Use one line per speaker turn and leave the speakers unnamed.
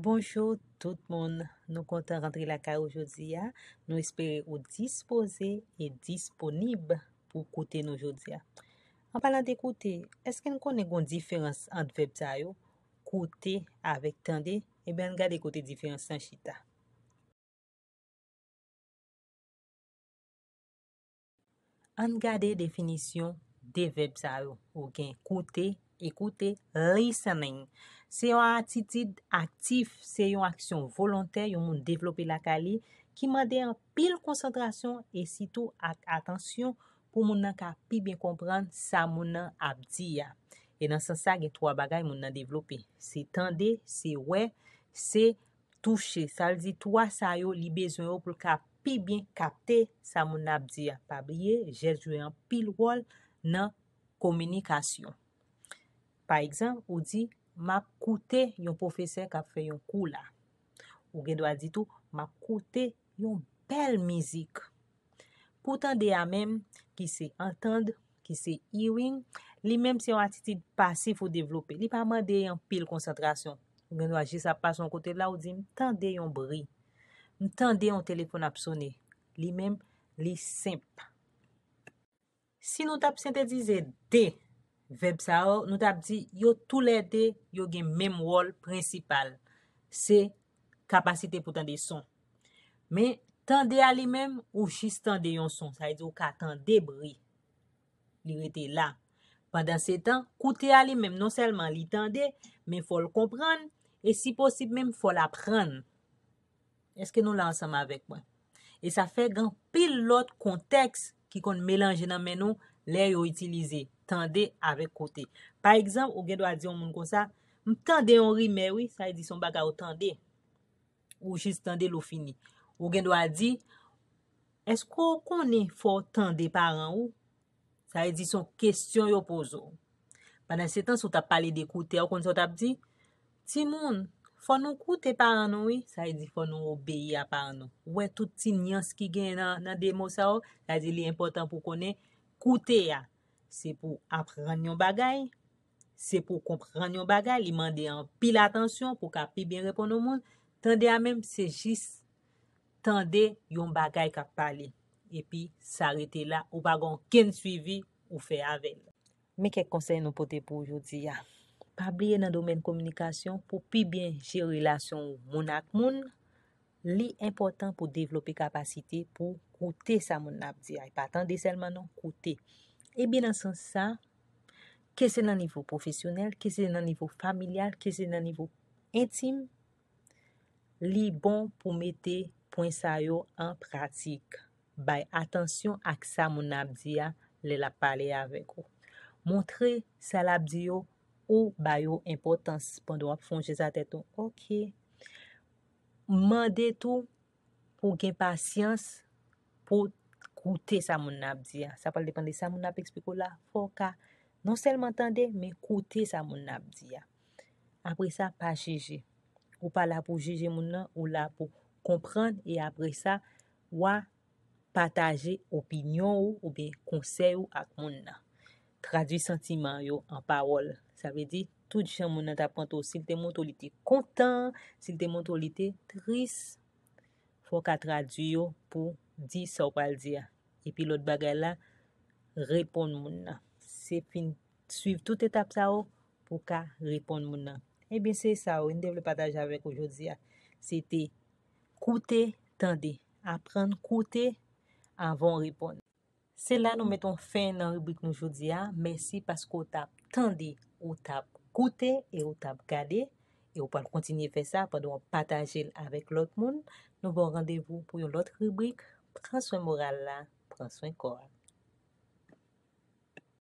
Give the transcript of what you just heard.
Bonjou, tout moun. Nou kontan rentri la ka yo jodia. Nou espere ou dispose e disponib pou koute nou jodia. An palan de koute, eske eh nou konen goun diferans an pep zay yo? Koute avek tande, ebe an gade koute diferans an chita. An gade definisyon. De veb sa yo, ou gen koute, ekoute, listening. Se yon atitid aktif, se yon aksyon volontè, yon moun devlope lakali, ki mande an pil konsentrasyon e sitou ak atansyon pou moun nan ka pi bin kompran sa moun nan abdi ya. E nan san sa gen twa bagay moun nan devlope, se tende, se we, se touche. Sa li di twa sa yo li bezon yo pou ka pi bin kapte sa moun nan abdi ya. Pabriye, jesu yon pil wol akal. nan komunikasyon. Par ekzan, ou di, ma koute yon profesey kap fe yon kou la. Ou gen do a ditou, ma koute yon bel mizik. Poutan de a mem, ki se antande, ki se iwing, li mem se yon atiti pasif ou devlope, li pa man de yon pil konsentrasyon. Ou gen do a jisa pas yon kote la, ou di, mtande yon bri, mtande yon telefon ap sone, li mem, li sempa. si nou tap sintetize de veb sa ou, nou tap di yo tou le de, yo gen menm wol prensipal. Se kapasite pou tan de son. Men, tan de a li menm ou jis tan de yon son, sa yi e di yo ka tan de bri. Li rete la. Pendan se tan, koute a li menm, non selman li tan de, men fò l kompran, e si posib menm fò l apran. Eske nou lansam avek mwen? E sa fe gan pil lot konteks Ki kon melanje nan men nou, lè yo itilize. Tande avèk kote. Par exemple, ou gen do a di yon moun kon sa, m tande yon ri mè wè, sa yi di son baga yo tande. Ou jis tande lo fini. Ou gen do a di, esko kon e fò tande par an ou? Sa yi di son kestyon yo pozo. Banan se tan sou tap pale de kote, ou kon sou tap di, ti moun, Fon nou koute pa an nou yi, sa yi di fon nou obeyi ya pa an nou. Ouwe tout ti nyans ki gen nan demo sa ou, la di li important pou konen koute ya. Se pou apren yon bagay, se pou kompren yon bagay, li mande yon pil atensyon pou ka pi bin repon nou moun. Tande ya menm se jis, tande yon bagay ka pale. E pi sa rete la, ou bagon ken suivi ou fe aven. Me kek konsey nou pote pou yon di yaf? pa bliye nan domen komunikasyon, pou pi bin jirilasyon moun ak moun, li impotant pou develope kapasite, pou koute sa moun nabdi. Ay patande selman nou, koute. E bin nan sens sa, kese nan nivou profesyonel, kese nan nivou familial, kese nan nivou intim, li bon pou mete poinsa yo an pratik. Bay, atensyon ak sa moun nabdi ya, le la pale avek yo. Montre sa nabdi yo, Ou bayo impotans pandwa pou fonje za teton. Ok. Mande tou pou gen pasyans pou koute sa moun ap diya. Sa pal depande sa moun ap ekspiko la. Foka. Non sel m'entande, me koute sa moun ap diya. Apre sa, pa cheje. Ou pa la pou cheje moun nan, ou la pou kompran. E apre sa, wap pataje opinyon ou, ou be konsey ou ak moun nan. Tradwi sentiman yo an pawol. Sa ve di, tou di chan moun nan tap pranto. Si te moun tou li te kontan, si te moun tou li te tris, fwo ka traduyo pou di sa ou pal di ya. E pi lot bagay la, repon moun nan. Se fin, suiv tout etap sa ou, oh, pou ka repon moun nan. E eh bin se sa ou, oh, in dev le pataj avek oujou di ya. Ah. Se te koute tande, apren koute avon repon. Se la nou meton fin nan rubrik nou jodi ya, mersi paskou tap tendi, ou tap koute, e ou tap gade, e ou pal kontinye fe sa, padou an pataje avèk lot moun, nou bon randevou pou yon lot rubrik, pran swen moral la, pran swen kor.